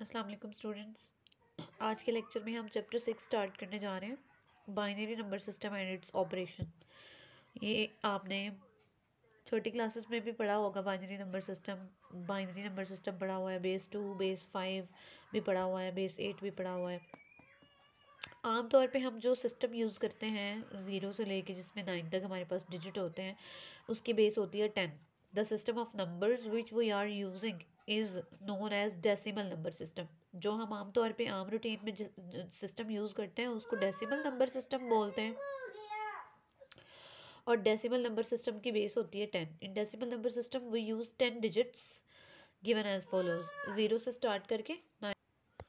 Aslam students आज के lecture में हम चैप्टर सिक्स स्टार्ट करने जा रहे हैं binary number system and its operation ये आपने छोटी क्लासेस में भी पढ़ा होगा binary number system binary number system पढ़ा हुआ है बेस टू बेस फाइव भी पढ़ा हुआ है बेस एट भी पढ़ा हुआ है आमतौर पे हम जो सिस्टम यूज़ करते हैं ज़ीरो से लेके जिसमें नाइन तक हमारे पास डिजिट होते हैं उसकी बेस होती है ten the system of numbers which we are using is known as decimal number system जो हम आमतौर पे आम रूटीन में सिस्टम यूज़ करते हैं उसको डेसिमल नंबर सिस्टम बोलते हैं और डेसिमल नंबर सिस्टम की बेस होती है ten in decimal number system we use ten digits given as follows zero से स्टार्ट करके nine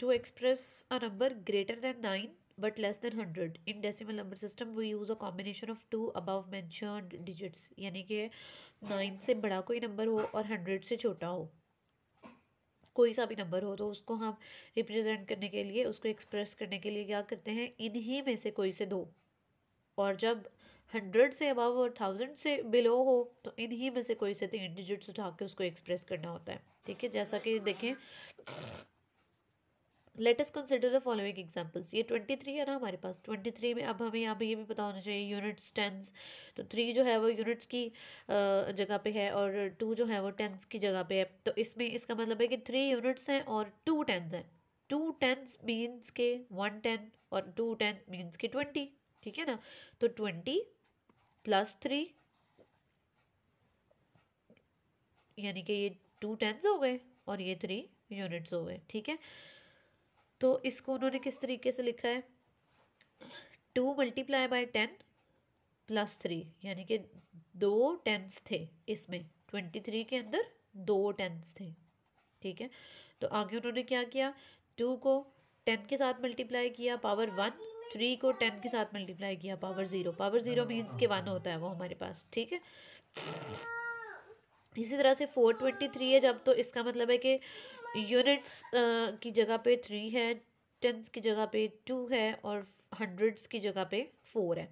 to express a number greater than nine but less than 100 in decimal number system we use a combination of two above mentioned digits यानी कि 9 से बड़ा कोई number हो और 100 से छोटा हो कोई सा भी नंबर हो तो उसको हम रिप्रेजेंट करने के लिए उसको एक्सप्रेस करने के लिए क्या करते हैं इन्हीं में से कोई से दो और जब हंड्रेड से अबव और थाउजेंड से बिलो हो तो इन्हीं में से कोई से तीन डिजिट्स उठा के उसको एक्सप्रेस करना होता है ठीक है जैसा कि देखें latest consider the following examples ये ट्वेंटी थ्री है ना हमारे पास ट्वेंटी थ्री में अब हमें यहाँ पे ये भी पता होना चाहिए यूनिट्स टेंस तो थ्री जो है वो यूनिट्स की जगह पे है और टू जो है वो टेंस की जगह पे है तो इसमें इसका मतलब है कि थ्री यूनिट्स हैं और टू टेंस हैं टू टेंस मीन्स के वन टेन और टू टेन मीन्स के ट्वेंटी ठीक है ना तो ट्वेंटी प्लस थ्री यानी कि ये टू टेंस हो गए और ये थ्री यूनिट्स हो गए ठीक है तो इसको उन्होंने किस तरीके से लिखा है two multiply by ten plus three यानी कि दो टेंस थे इसमें ट्वेंटी थ्री के अंदर दो टेंस थे ठीक है तो आगे उन्होंने क्या किया टू को टेन के साथ मल्टीप्लाई किया पावर वन थ्री को टेन के साथ मल्टीप्लाई किया power zero power zero means के वन होता है वो हमारे पास ठीक है इसी तरह से फोर ट्वेंटी थ्री है जब तो इसका मतलब है कि यूनिट्स uh, की जगह पे थ्री है टेंस की जगह पे टू है और हंड्रेड्स की जगह पे फोर है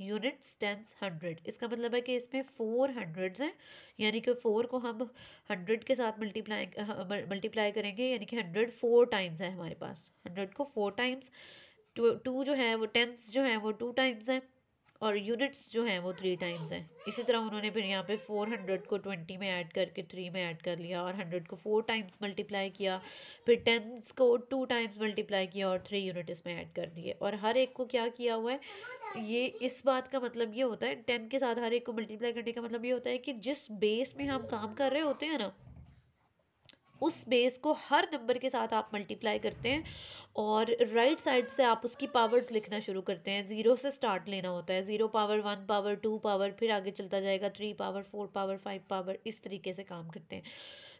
यूनिट्स टेंस हंड्रेड इसका मतलब है कि इसमें फोर हंड्रेड्स हैं यानी कि फोर को हम हंड्रेड के साथ मल्टीप्लाई मल्टीप्लाई करेंगे यानी कि हंड्रेड फोर टाइम्स है हमारे पास हंड्रेड को फोर टाइम्स टू जो है वो टेंस जो है वो टू टाइम्स हैं और यूनिट्स जो हैं वो थ्री टाइम्स हैं इसी तरह उन्होंने फिर यहाँ पे फोर हंड्रेड को ट्वेंटी में ऐड करके थ्री में ऐड कर लिया और हंड्रेड को फोर टाइम्स मल्टीप्लाई किया फिर टेंस को टू टाइम्स मल्टीप्लाई किया और थ्री यूनिट इसमें ऐड कर दिए और हर एक को क्या किया हुआ है ये इस बात का मतलब ये होता है टेन के साथ हर एक को मल्टीप्लाई करने का मतलब ये होता है कि जिस बेस में हम काम कर रहे होते हैं ना उस बेस को हर नंबर के साथ आप मल्टीप्लाई करते हैं और राइट साइड से आप उसकी पावर्स लिखना शुरू करते हैं ज़ीरो से स्टार्ट लेना होता है zero power one power two power फिर आगे चलता जाएगा three power four power five power इस तरीके से काम करते हैं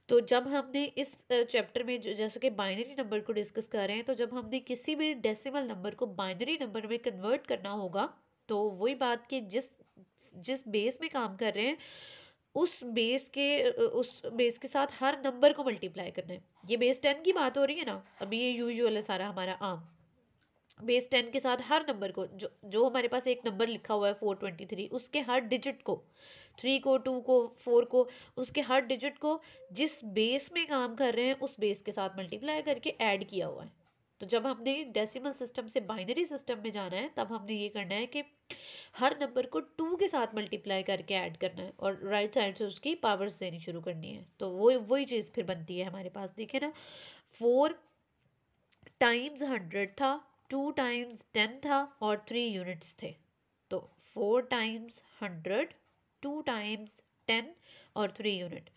तो जब हमने इस चैप्टर में जैसे कि बाइनरी नंबर को डिस्कस कर रहे हैं तो जब हमने किसी भी डेसीमल नंबर को बाइनरी नंबर में कन्वर्ट करना होगा तो वही बात कि जिस जिस बेस में काम कर रहे हैं उस बेस के उस बेस के साथ हर नंबर को मल्टीप्लाई करना है ये बेस टेन की बात हो रही है ना अभी ये यूजुअल है सारा हमारा आम बेस टेन के साथ हर नंबर को जो जो हमारे पास एक नंबर लिखा हुआ है फोर ट्वेंटी थ्री उसके हर डिजिट को थ्री को टू को फोर को उसके हर डिजिट को जिस बेस में काम कर रहे हैं उस बेस के साथ मल्टीप्लाई करके ऐड किया हुआ है तो जब हमने डेसिमल सिस्टम से बाइनरी सिस्टम में जाना है तब हमने ये करना है कि हर नंबर को टू के साथ मल्टीप्लाई करके ऐड करना है और राइट साइड से उसकी पावर्स देनी शुरू करनी है तो वो वही चीज़ फिर बनती है हमारे पास देखे ना फोर टाइम्स हंड्रेड था टू टाइम्स टेन था और थ्री यूनिट्स थे तो four times hundred two times ten और थ्री यूनिट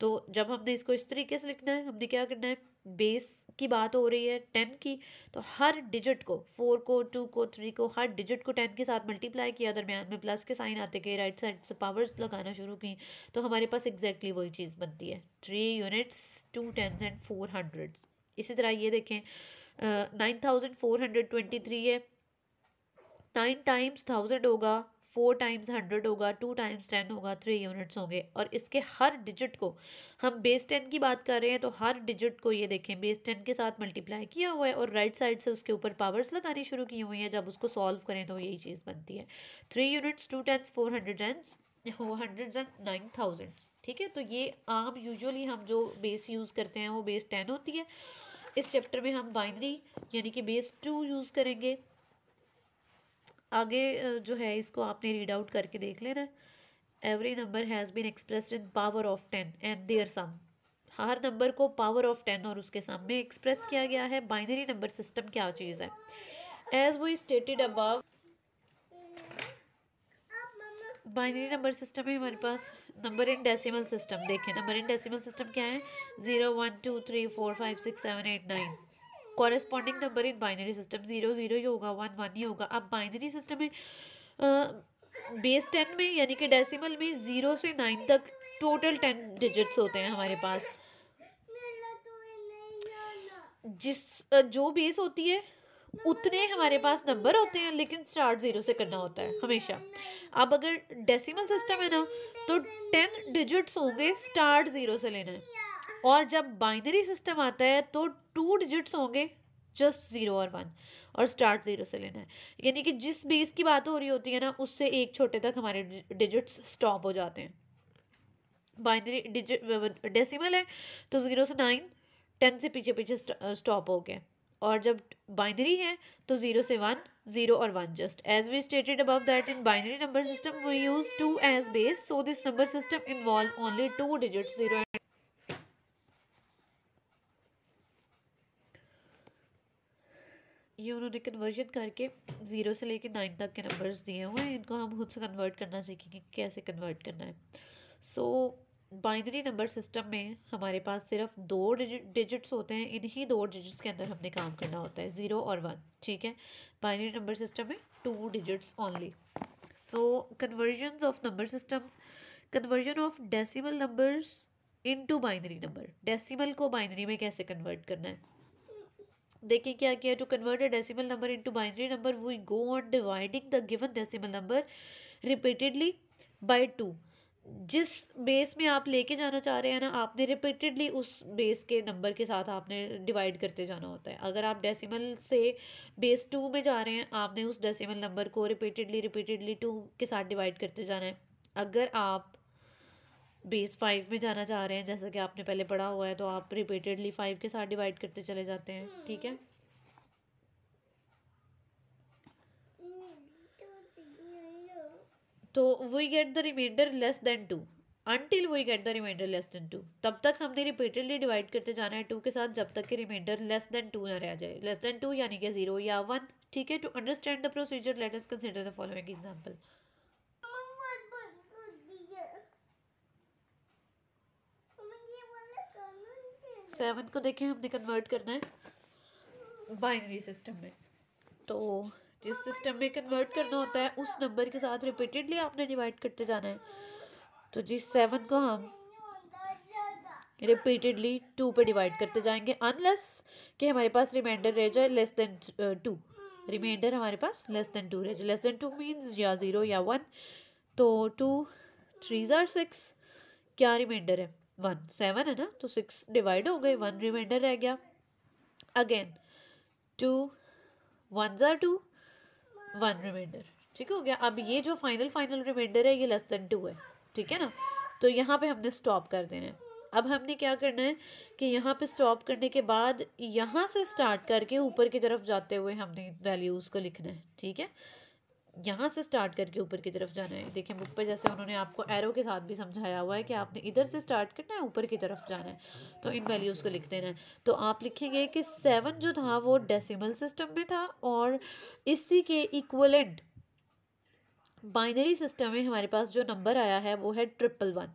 तो जब हमने इसको इस तरीके से लिखना है हमने क्या करना है बेस की बात हो रही है टेन की तो हर डिजिट को फोर को टू को थ्री को हर डिजिट को टेन के साथ मल्टीप्लाई किया दरमियान में प्लस के साइन आते गए राइट साइड से पावर्स लगाना शुरू की तो हमारे पास एग्जैक्टली वही चीज़ बनती है three units two tens and four hundreds इसी तरह ये देखें nine thousand four hundred twenty three है नाइन टाइम्स थाउजेंड होगा फोर टाइम्स हंड्रेड होगा टू टाइम्स टेन होगा थ्री यूनिट्स होंगे और इसके हर डिजिट को हम बेस टेन की बात कर रहे हैं तो हर डिजिट को ये देखें बेस टेन के साथ मल्टीप्लाई किया हुआ है और राइट साइड से उसके ऊपर पावर्स लगानी शुरू की हुई हैं जब उसको सॉल्व करें तो यही चीज़ बनती है three units two tens four hundred and hundred and nine thousand ठीक है तो ये आम यूजुअली हम जो बेस यूज़ करते हैं वो बेस टेन होती है इस चैप्टर में हम बाइनरी यानी कि बेस टू यूज़ करेंगे आगे जो है इसको आपने रीड आउट करके देख लेना every number has been express in power of ten and their sum हर नंबर को पावर ऑफ टेन और उसके सामने एक्सप्रेस किया गया है बाइनरी नंबर सिस्टम क्या चीज़ है एज वो स्टेटेड अब बाइनरी नंबर सिस्टम है हमारे पास नंबर इन डेसिमल सिस्टम देखें नंबर इन डेसिमल सिस्टम क्या है zero one two three four five six seven eight nine corresponding number in binary system zero zero ही होगा वन वन ही होगा अब बाइनरी सिस्टम में बेस टेन में यानी कि डेसिमल में ज़ीरो से नाइन तक टोटल टेन डिजिट्स होते हैं हमारे पास जिस जो बेस होती है उतने हमारे पास नंबर होते हैं लेकिन स्टार्ट ज़ीरो से करना होता है हमेशा अब अगर डेसिमल सिस्टम है ना तो टेन डिजिट्स होंगे स्टार्ट ज़ीरो से लेना है और जब बाइनरी सिस्टम आता है तो टू डिजिट्स होंगे जस्ट ज़ीरो और वन और स्टार्ट ज़ीरो से लेना है यानी कि जिस बेस की बात हो रही होती है ना उससे एक छोटे तक हमारे डिजिट्स स्टॉप हो जाते हैं बाइनरी डिजिट डेसिमल है तो ज़ीरो से नाइन टेन से पीछे पीछे स्टॉप हो गए और जब बाइनरी है तो ज़ीरो से वन ज़ीरो और one just as we stated above that in binary number system we use two as base so this number system involve only two digit zero ये उन्होंने कन्वर्जन करके ज़ीरो से लेके nine तक के numbers दिए हुए हैं इनको हम खुद से कन्वर्ट करना सीखेंगे कैसे कन्वर्ट करना है सो बाइनरी नंबर सिस्टम में हमारे पास सिर्फ दो डिजिट्स होते हैं इन्हीं दो डिजिट्स के अंदर हमने काम करना होता है ज़ीरो और वन ठीक है बाइनरी नंबर सिस्टम में two digits only so conversion of number systems conversion of decimal numbers into binary number decimal को बाइनरी में कैसे कन्वर्ट करना है देखिए क्या किया to convert a decimal number into binary number we go on dividing the given decimal number repeatedly by two जिस base में आप लेके जाना चाह रहे हैं ना आपने रिपीटेडली उस बेस के नंबर के साथ आपने डिवाइड करते जाना होता है अगर आप डेसिमल से बेस टू में जा रहे हैं आपने उस डेसिमल नंबर को रिपीटेडली रिपीटेडली टू के साथ डिवाइड करते जाना है अगर आप बेस फाइव में जाना चाह रहे हैं जैसा कि आपने पहले पढ़ा हुआ है तो आप रिपीटेडली फाइव के साथ डिवाइड करते चले जाते हैं hmm. ठीक है तो we get the remainder less than two until we get the remainder less than two तब तक हमने रिपीटेडली डिवाइड करते जाना है टू के साथ जब तक कि रिमाइंडर लेस देन टू ना रह जाए लेस देन टू यानी कि जीरो या वन ठीक है to understand the procedure let us consider the following example seven को देखें हमने कन्वर्ट करना है बाइनरी सिस्टम में तो जिस सिस्टम में कन्वर्ट करना होता है उस नंबर के साथ रिपीटेडली आपने डिवाइड करते जाना है तो जी सेवन को हम रिपीटेडली टू पे डिवाइड करते जाएंगे अनलेस कि हमारे पास रिमाइंडर रह जाए लेस देन टू रिमाइंडर हमारे पास लेस देन टू रह जाए लेस देन टू मीन्स या ज़ीरो या वन तो टू थ्री ज़ार सिक्स क्या रिमाइंडर है वन सेवन है ना तो सिक्स डिवाइड हो गए वन रिमाइंडर रह गया अगेन टू वन जार टू वन रिमाइंडर ठीक हो गया अब ये जो फाइनल फाइनल रिमाइंडर है ये लेस देन टू है ठीक है ना तो यहाँ पे हमने स्टॉप कर देना है अब हमने क्या करना है कि यहाँ पे स्टॉप करने के बाद यहाँ से स्टार्ट करके ऊपर की तरफ जाते हुए हमने वैल्यूज़ को लिखना है ठीक है यहाँ से स्टार्ट करके ऊपर की तरफ जाना है देखिए बुक पर जैसे उन्होंने आपको एरो के साथ भी समझाया हुआ है कि आपने इधर से स्टार्ट करना है ऊपर की तरफ जाना है तो इन वैल्यूज़ को लिख देना है तो आप लिखेंगे कि सेवन जो था वो डेसिमल सिस्टम में था और इसी के इक्वलेंट बाइनरी सिस्टम में हमारे पास जो नंबर आया है वो है triple one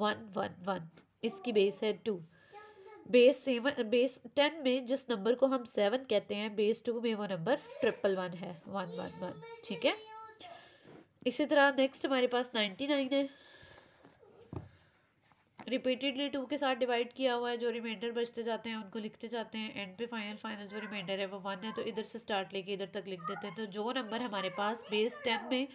one one one इसकी बेस है two base seven base ten में जिस नंबर को हम सेवन कहते हैं बेस टू में वो नंबर ट्रिपल वन है वन वन वन ठीक है इसी तरह नेक्स्ट हमारे पास नाइन्टी नाइन है रिपीटेडली टू के साथ डिवाइड किया हुआ है जो रिमाइंडर बचते जाते हैं उनको लिखते जाते हैं एंड पे फाइनल फाइनल जो रिमाइंडर है वो वन है तो इधर से स्टार्ट लेके इधर तक लिख देते हैं तो जो नंबर हमारे पास बेस टेन में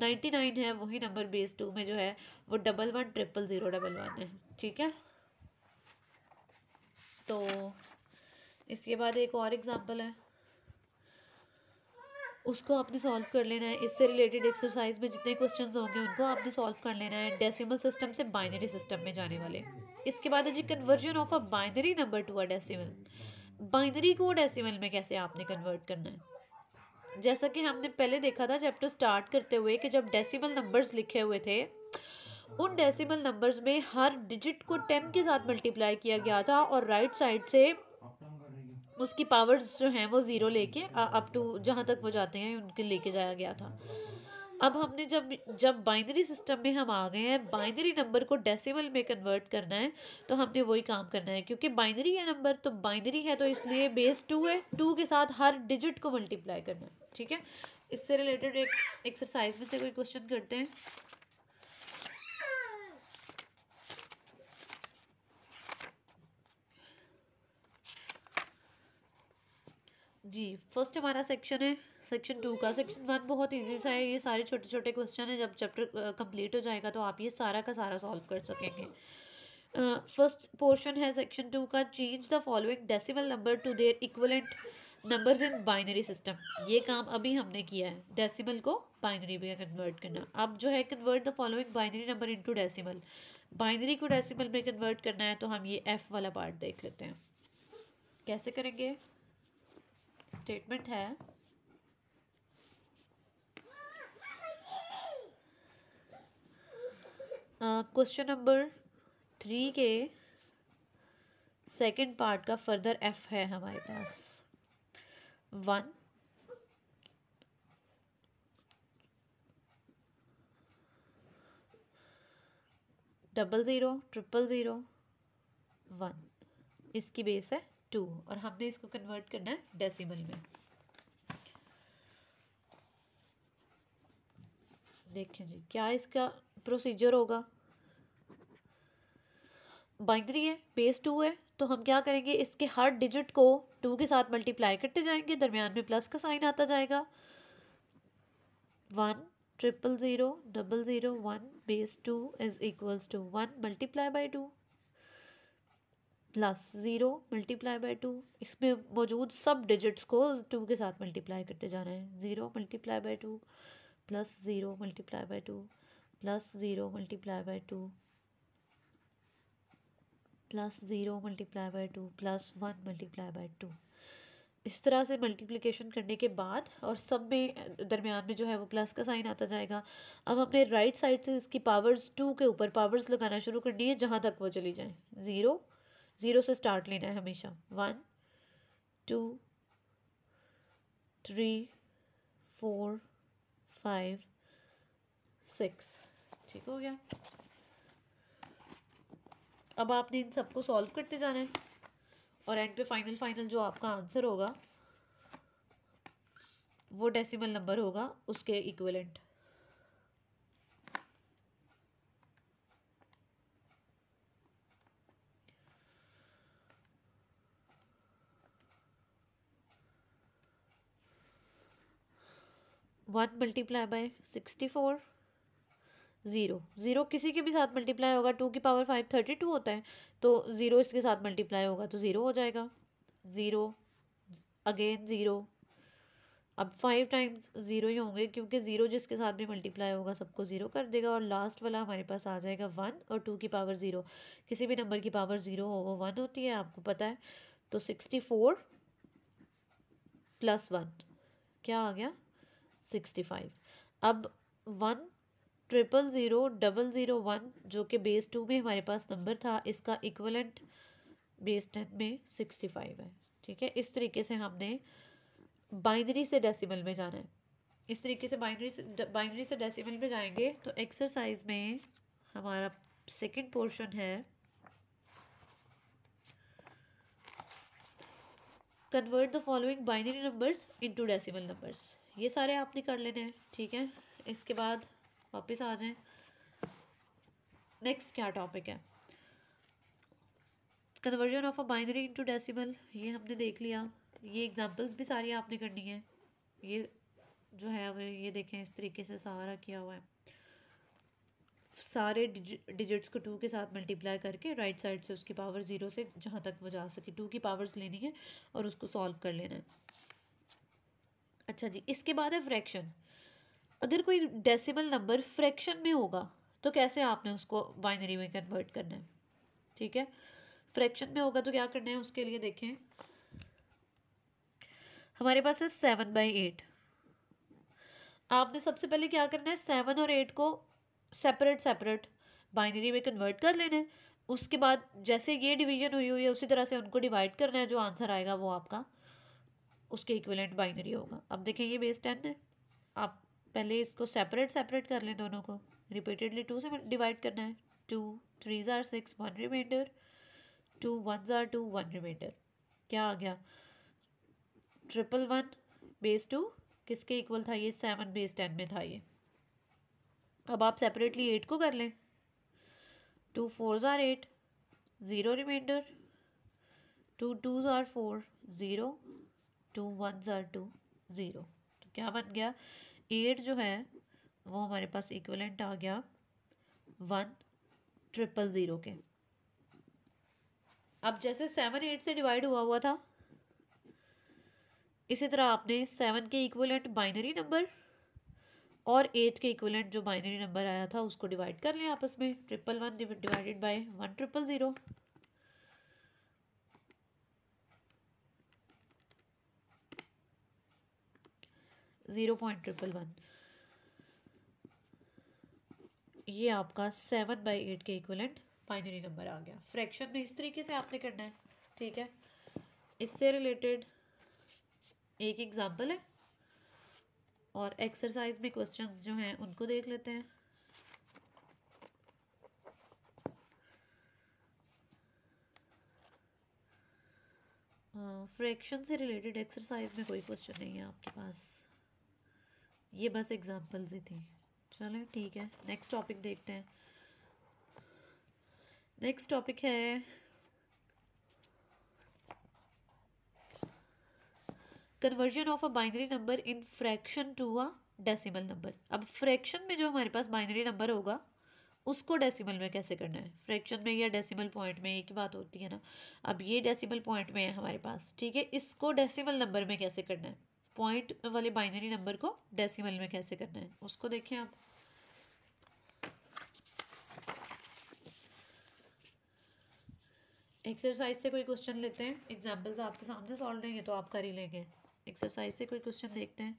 नाइन्टी नाइन है वही नंबर बेस टू में जो है वो double one triple zero double one है ठीक है तो इसके बाद एक और एग्ज़ाम्पल है उसको आपने सॉल्व कर लेना है इससे रिलेटेड एक्सरसाइज में जितने क्वेश्चन होंगे उनको आपने सॉल्व कर लेना है डेसिमल सिस्टम से बाइनरी सिस्टम में जाने वाले इसके बाद है जी conversion of a binary number to a decimal binary को डेसिमल में कैसे आपने कन्वर्ट करना है जैसा कि हमने पहले देखा था चैप्टर स्टार्ट करते हुए कि जब डेसिमल नंबर्स लिखे हुए थे उन डेसिमल नंबर्स में हर डिजिट को टेन के साथ मल्टीप्लाई किया गया था और राइट साइड से उसकी पावर्स जो हैं वो ज़ीरो लेके अप टू जहाँ तक वो जाते हैं उनके लेके जाया गया था अब हमने जब जब बाइनरी सिस्टम में हम आ गए हैं बाइनरी नंबर को डेसिमल में कन्वर्ट करना है तो हमने वही काम करना है क्योंकि बाइनरी है नंबर तो बाइनरी है तो इसलिए बेस टू है टू के साथ हर डिजिट को मल्टीप्लाई करना है ठीक है इससे रिलेटेड एक एक्सरसाइज में से कोई क्वेश्चन करते हैं जी फर्स्ट हमारा सेक्शन है सेक्शन टू का सेक्शन वन बहुत इजी सा है ये सारे छोटे छोटे क्वेश्चन है जब चैप्टर कंप्लीट हो जाएगा तो आप ये सारा का सारा सॉल्व कर सकेंगे फर्स्ट पोर्शन है सेक्शन टू का change the following decimal number to their equivalent numbers in binary system ये काम अभी हमने किया है डेसिमल को बाइनरी में कन्वर्ट करना अब जो है convert the following binary number into decimal binary को डेसिमल में कन्वर्ट करना है तो हम ये एफ वाला पार्ट देख लेते हैं कैसे करेंगे स्टेटमेंट है क्वेश्चन नंबर थ्री के सेकंड पार्ट का फर्दर एफ है हमारे पास one double zero triple zero one इसकी बेस है टू और हमने इसको कन्वर्ट करना है डेसिमल में देखें जी क्या इसका प्रोसीजर होगा बाइनरी है बेस टू है तो हम क्या करेंगे इसके हर डिजिट को टू के साथ मल्टीप्लाई करते जाएंगे दरमियान में प्लस का साइन आता जाएगा one triple zero double zero one base two is equals to one multiply by two plus zero multiply by two इसमें मौजूद सब डिजिट्स को टू के साथ मल्टीप्लाई करते जाना है zero multiply by two plus zero multiply by two plus zero multiply by two plus zero multiply by two plus one multiply by two इस तरह से मल्टीप्लिकेशन करने के बाद और सब में दरमियान में जो है वो प्लस का साइन आता जाएगा अब अपने राइट साइड से इसकी पावर्स टू के ऊपर पावर्स लगाना शुरू करनी है जहाँ तक वो चली जाए ज़ीरो ज़ीरो से स्टार्ट लेना है हमेशा one two three four five six ठीक हो गया अब आपने इन सबको सॉल्व करते जाना है और एंड पे फाइनल फाइनल जो आपका आंसर होगा वो डेसिमल नंबर होगा उसके equivalent one multiply by sixty four zero zero किसी के भी साथ मल्टीप्लाई होगा टू की पावर फाइव थर्टी टू होता है तो ज़ीरो इसके साथ मल्टीप्लाई होगा तो ज़ीरो हो जाएगा ज़ीरो अगेन ज़ीरो अब फाइव टाइम्स ज़ीरो ही होंगे क्योंकि ज़ीरो जिसके साथ भी मल्टीप्लाई होगा सबको ज़ीरो कर देगा और लास्ट वाला हमारे पास आ जाएगा वन और टू की पावर ज़ीरो किसी भी नंबर की पावर ज़ीरो हो वो वन होती है आपको पता है तो सिक्सटी फोर प्लस वन क्या आ गया सिक्सटी फाइव अब one triple zero double zero one जो कि बेस टू में हमारे पास नंबर था इसका इक्वलेंट बेस टेन में सिक्सटी फाइव है ठीक है इस तरीके से हमने बाइनरी से डेसिमल में जाना है इस तरीके से बाइनरी से बाइनरी से डेसिमल में जाएंगे तो एक्सरसाइज में हमारा सेकंड पोर्शन है convert the following binary numbers into decimal numbers ये सारे आपने कर लेने हैं ठीक है इसके बाद वापस आ जाएं नेक्स्ट क्या टॉपिक है conversion of a binary into decimal ये हमने देख लिया ये एग्जांपल्स भी सारी आपने करनी है ये जो है हमें ये देखें इस तरीके से सहारा किया हुआ है सारे डिज, डिजिट्स को टू के साथ मल्टीप्लाई करके राइट साइड से उसकी पावर ज़ीरो से जहाँ तक वो जा सके टू की पावर्स लेनी है और उसको सॉल्व कर लेना है अच्छा जी इसके बाद है फ्रैक्शन अगर कोई डेसिमल नंबर फ्रैक्शन में होगा तो कैसे आपने उसको बाइनरी में कन्वर्ट करना है ठीक है फ्रैक्शन में होगा तो क्या करना है उसके लिए देखें हमारे पास है सेवन बाई एट आपने सबसे पहले क्या करना है सेवन और एट को सेपरेट सेपरेट बाइनरी में कन्वर्ट कर लेना है उसके बाद जैसे ये डिवीजन हुई हुई है उसी तरह से उनको डिवाइड करना है जो आंसर आएगा वो आपका उसके इक्विलेंट बाइनरी होगा अब देखें ये बेस टेन है आप पहले इसको सेपरेट सेपरेट कर लें दोनों को रिपीटेडली टू से डिवाइड करना है टू थ्री ज़ार six one remainder two one ज़ार टू वन रिमाइंडर क्या आ गया ट्रिपल वन बेस टू किसके इक्वल था ये सेवन बेस टेन में था ये अब आप सेपरेटली एट को कर लें टू फोर ज़ार eight zero remainder two two ज़ार फोर ज़ीरो टू वन ज़ार टू ज़ीरो तो क्या बन गया एट जो है वो हमारे पास इक्वलेंट आ गया वन ट्रिपल ज़ीरो के अब जैसे सेवन एट से डिवाइड हुआ हुआ था इसी तरह आपने सेवन के इक्वलेंट बाइनरी नंबर और एट के इक्वलेंट जो बाइनरी नंबर आया था उसको डिवाइड कर लें आपस में triple one divided by one triple zero zero point triple one ये आपका सेवन बाई एट के इक्वलेंट बाइनरी नंबर आ गया फ्रैक्शन में इस तरीके से आपने करना है ठीक है इससे रिलेटेड एक एग्जांपल है और एक्सरसाइज में क्वेश्चंस जो हैं उनको देख लेते हैं फ्रैक्शन से रिलेटेड एक्सरसाइज में कोई क्वेश्चन नहीं है आपके पास ये बस एग्ज़ाम्पल्स ही थी चलो ठीक है नेक्स्ट टॉपिक देखते हैं नेक्स्ट टॉपिक है conversion of a binary number in fraction to a decimal number अब फ्रैक्शन में जो हमारे पास बाइनरी नंबर होगा उसको डेसिमल में कैसे करना है फ्रैक्शन में या डेसिमल पॉइंट में एक ही बात होती है ना अब ये डेसिमल पॉइंट में है हमारे पास ठीक है इसको डेसिमल नंबर में कैसे करना है पॉइंट वाले बाइनरी नंबर को डेसिमल में कैसे करना है उसको देखें आप एक्सरसाइज से कोई क्वेश्चन लेते हैं एग्जांपल्स आपके सामने सॉल्व नहीं है तो आप कर ही लेंगे एक्सरसाइज से कोई क्वेश्चन देखते हैं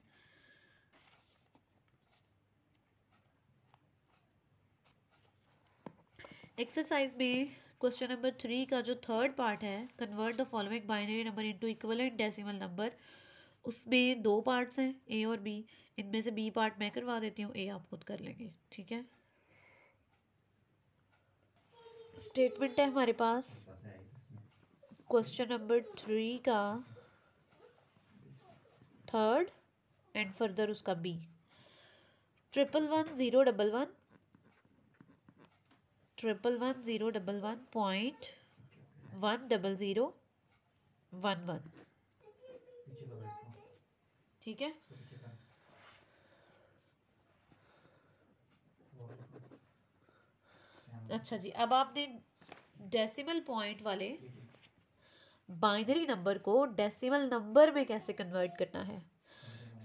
एक्सरसाइज में क्वेश्चन नंबर थ्री का जो थर्ड पार्ट है convert the following binary number into equivalent decimal number उसमें दो पार्ट्स हैं ए और बी इनमें से बी पार्ट मैं करवा देती हूँ ए आप खुद कर लेंगे ठीक है स्टेटमेंट है हमारे पास क्वेश्चन नंबर थ्री का थर्ड एंड फर्दर उसका B triple one zero double one triple one zero double one point one double zero one one ठीक है अच्छा जी अब आपने डेसिमल पॉइंट वाले बाइनरी नंबर को डेसिमल नंबर में कैसे कन्वर्ट करना है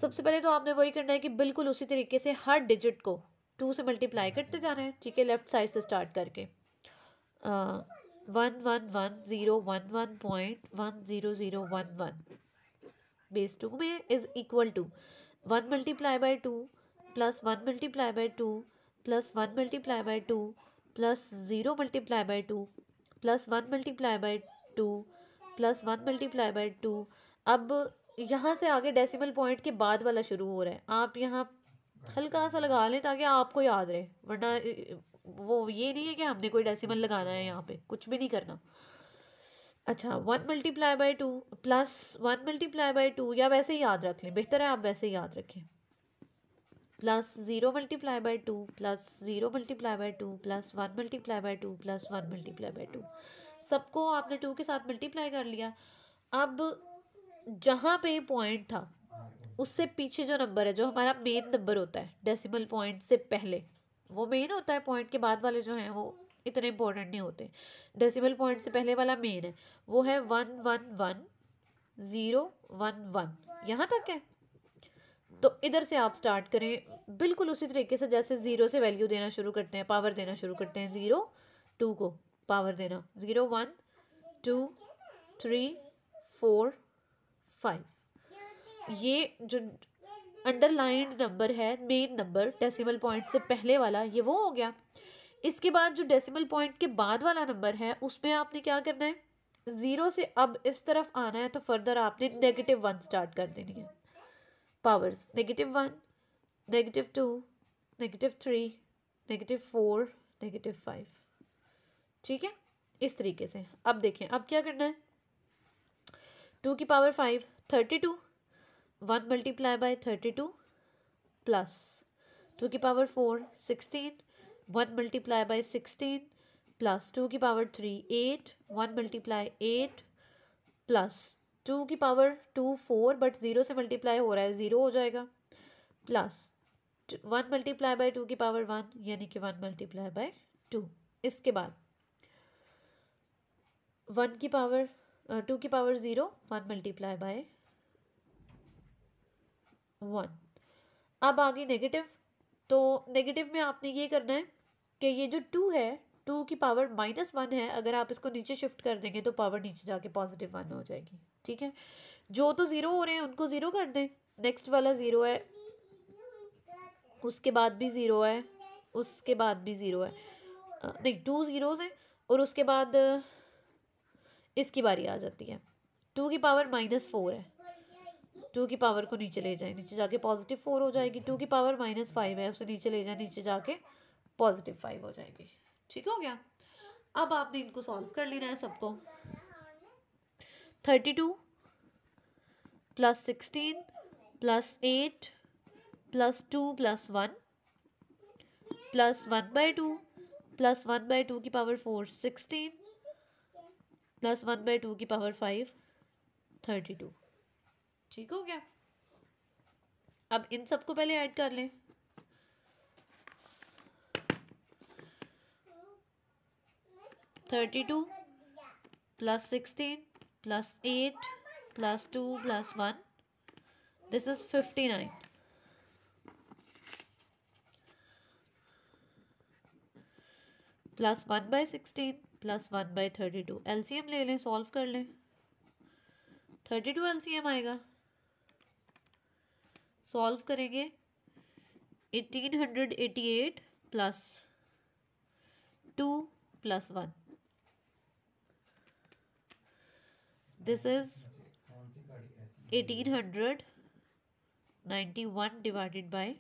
सबसे पहले तो आपने वही करना है कि बिल्कुल उसी तरीके से हर डिजिट को टू से मल्टीप्लाई करते जाना है ठीक है लेफ्ट साइड से स्टार्ट करके one one one zero one one point one zero zero one one base two में is equal to one multiply by two plus one multiply by two plus one multiply by two plus zero multiply by two plus one multiply by two plus one multiply by two अब यहाँ से आगे decimal point के बाद वाला शुरू हो रहा है आप यहाँ हल्का सा लगा लें ताकि आपको याद रहे वरना वो ये नहीं है कि हमने कोई डेसिमल लगाना है यहाँ पे कुछ भी नहीं करना अच्छा one multiply by two plus one multiply by two या वैसे ही याद रख लें बेहतर है आप वैसे ही याद रखें plus zero multiply by two plus zero multiply by two plus one multiply by two plus one multiply by two सबको आपने टू के साथ मल्टीप्लाई कर लिया अब जहाँ पे पॉइंट था उससे पीछे जो नंबर है जो हमारा मेन नंबर होता है डेसिमल पॉइंट से पहले वो मेन होता है पॉइंट के बाद वाले जो हैं वो इतने इंपॉर्टेंट नहीं होते डेसिमल पॉइंट से पहले वाला मेन है वो है one one one zero one one यहाँ तक है तो इधर से आप स्टार्ट करें बिल्कुल उसी तरीके से जैसे ज़ीरो से वैल्यू देना शुरू करते हैं पावर देना शुरू करते हैं ज़ीरो टू को पावर देना zero one two three four five ये जो अंडरलाइंड नंबर है मेन नंबर डेसिमल पॉइंट से पहले वाला ये वो हो गया इसके बाद जो डेसिमल पॉइंट के बाद वाला नंबर है उसमें आपने क्या करना है ज़ीरो से अब इस तरफ आना है तो फर्दर आपने नेगेटिव वन स्टार्ट कर देनी है powers negative one negative two negative three negative four negative five ठीक है इस तरीके से अब देखें अब क्या करना है टू की power five thirty two one multiply by thirty two plus two की power four sixteen one multiply by sixteen plus two की power three eight one multiply eight plus two की power two four but zero से multiply हो रहा है ज़ीरो हो जाएगा plus one multiply by two की पावर वन यानी कि वन मल्टीप्लाई बाई टू इसके बाद वन की पावर टू की power zero one multiply by one अब आ गई नेगेटिव तो नेगेटिव में आपने ये करना है कि ये जो टू है टू की पावर माइनस वन है अगर आप इसको नीचे शिफ्ट कर देंगे तो पावर नीचे जाके पॉजिटिव वन हो जाएगी ठीक है जो तो ज़ीरो हो रहे हैं उनको ज़ीरो कर दें नेक्स्ट वाला ज़ीरो है उसके बाद भी ज़ीरो है उसके बाद भी ज़ीरो है नहीं टू ज़ीरोज़ हैं और उसके बाद इसकी बारी आ जाती है टू की पावर माइनस फोर है टू की पावर को नीचे ले जाए नीचे जाके पॉजिटिव फोर हो जाएगी टू की पावर माइनस फाइव है उसे नीचे ले जाए नीचे जाके पॉजिटिव फाइव हो जाएंगे ठीक हो गया अब आपने इनको सॉल्व कर लेना है सबको thirty two plus sixteen plus eight plus two plus one plus one by two plus one by two की power four sixteen plus one by two की पावर फाइव थर्टी टू ठीक हो गया अब इन सबको पहले ऐड कर लें thirty two plus sixteen plus eight plus two plus one this is fifty nine plus one by sixteen plus one by thirty two L C M ले लें सॉल्व कर लें thirty two L C M आएगा solve करेंगे eighteen hundred eighty eight plus two plus one eighteen hundred ninety one divided by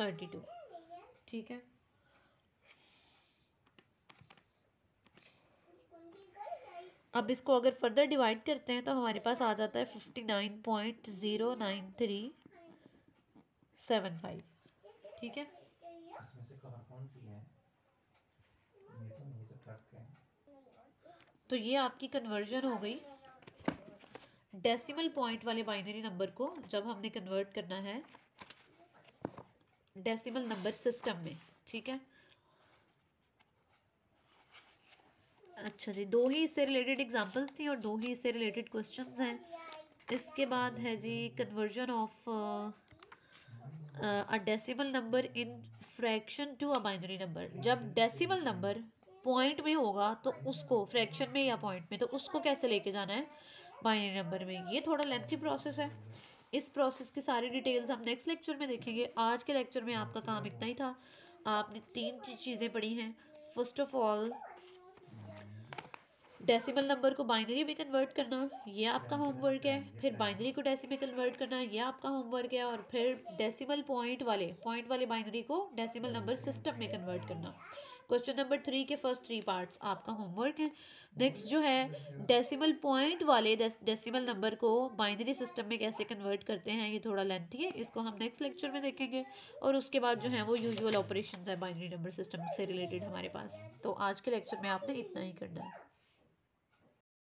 thirty two ठीक है अब इसको अगर फर्दर डिवाइड करते हैं तो हमारे पास आ जाता है fifty nine point zero nine three seven five ठीक है तो ये आपकी कन्वर्जन हो गई डेसिमल पॉइंट वाले बाइनरी नंबर को जब हमने कन्वर्ट करना है डेसिमल नंबर सिस्टम में ठीक है अच्छा जी दो ही इससे रिलेटेड एग्जांपल्स थी और दो ही इससे रिलेटेड क्वेश्चंस हैं इसके बाद है जी conversion of a decimal number in fraction to a binary number जब डेसिमल नंबर पॉइंट में होगा तो उसको फ्रैक्शन में या पॉइंट में तो उसको कैसे लेके जाना है बाइनरी नंबर में ये थोड़ा लेंथी प्रोसेस है इस प्रोसेस की सारी डिटेल्स हम नेक्स्ट लेक्चर में देखेंगे आज के लेक्चर में आपका काम इतना ही था आपने तीन चीज़ें पढ़ी हैं first of all decimal number को बाइनरी में कन्वर्ट करना ये आपका होमवर्क है फिर बाइनरी को डेसी में कन्वर्ट करना ये आपका होमवर्क है और फिर डेसिमल पॉइंट वाले पॉइंट वाले बाइनरी को डेसिमल नंबर सिस्टम में कन्वर्ट करना क्वेश्चन नंबर थ्री के फर्स्ट थ्री पार्ट्स आपका होमवर्क है नेक्स्ट जो है डेसिमल पॉइंट वाले डेसिमल नंबर को बाइनरी सिस्टम में कैसे कन्वर्ट करते हैं ये थोड़ा लेंथी है इसको हम नेक्स्ट लेक्चर में देखेंगे और उसके बाद जो है वो यूजुअल ऑपरेशन है बाइनरी नंबर सिस्टम से रिलेटेड हमारे पास तो आज के लेक्चर में आपने इतना ही करना है